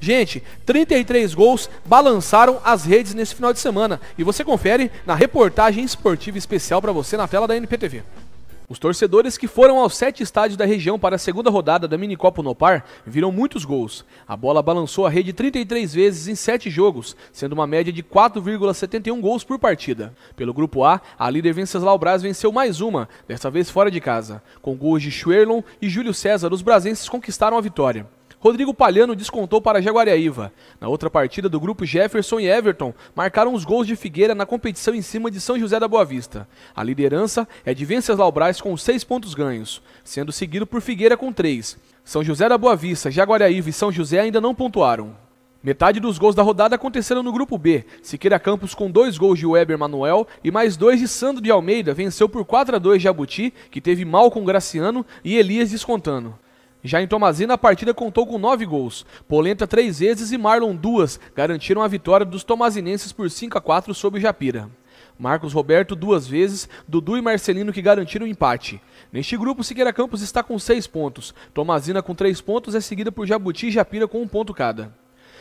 Gente, 33 gols balançaram as redes nesse final de semana e você confere na reportagem esportiva especial para você na tela da NPTV. Os torcedores que foram aos sete estádios da região para a segunda rodada da Minicopa Nopar viram muitos gols. A bola balançou a rede 33 vezes em sete jogos, sendo uma média de 4,71 gols por partida. Pelo grupo A, a líder Venceslau Braz venceu mais uma, desta vez fora de casa. Com gols de Schwerlon e Júlio César, os brasenses conquistaram a vitória. Rodrigo Palhano descontou para Jaguariaíva. Na outra partida do grupo, Jefferson e Everton marcaram os gols de Figueira na competição em cima de São José da Boa Vista. A liderança é de Venceslau Braz com seis pontos ganhos, sendo seguido por Figueira com três. São José da Boa Vista, Jaguariaíva e São José ainda não pontuaram. Metade dos gols da rodada aconteceram no grupo B. Siqueira Campos com dois gols de Weber Manuel e mais dois de Sandro de Almeida venceu por 4 a 2 Jabuti, que teve mal com Graciano e Elias descontando. Já em Tomazina, a partida contou com nove gols. Polenta três vezes e Marlon duas garantiram a vitória dos tomazinenses por 5 a 4 sobre Japira. Marcos Roberto duas vezes, Dudu e Marcelino que garantiram o empate. Neste grupo, Siqueira Campos está com seis pontos. Tomazina com três pontos é seguida por Jabuti e Japira com um ponto cada.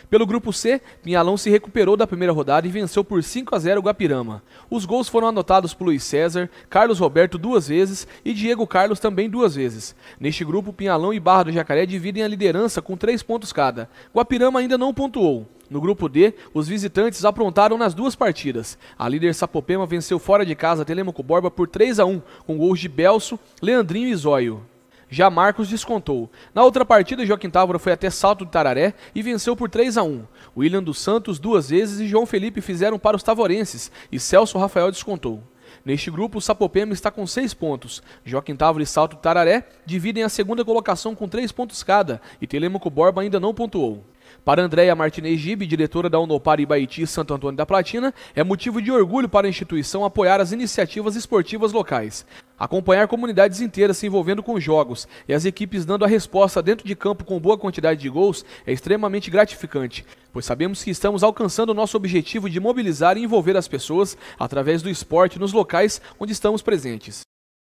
Pelo grupo C, Pinhalão se recuperou da primeira rodada e venceu por 5 a 0 o Guapirama. Os gols foram anotados por Luiz César, Carlos Roberto duas vezes e Diego Carlos também duas vezes. Neste grupo, Pinhalão e Barra do Jacaré dividem a liderança com três pontos cada. Guapirama ainda não pontuou. No grupo D, os visitantes aprontaram nas duas partidas. A líder Sapopema venceu fora de casa Telemaco Borba por 3 a 1, com gols de Belso, Leandrinho e Zóio. Já Marcos descontou. Na outra partida, Joaquim Távora foi até Salto do Tararé e venceu por 3 a 1. William dos Santos duas vezes e João Felipe fizeram para os tavorenses e Celso Rafael descontou. Neste grupo, o Sapopema está com 6 pontos. Joaquim Távora e Salto do Tararé dividem a segunda colocação com 3 pontos cada e Telemaco Borba ainda não pontuou. Para Andréia Martinez Gibe, diretora da Unopar Ibaiti Santo Antônio da Platina, é motivo de orgulho para a instituição apoiar as iniciativas esportivas locais. Acompanhar comunidades inteiras se envolvendo com jogos e as equipes dando a resposta dentro de campo com boa quantidade de gols é extremamente gratificante, pois sabemos que estamos alcançando o nosso objetivo de mobilizar e envolver as pessoas através do esporte nos locais onde estamos presentes.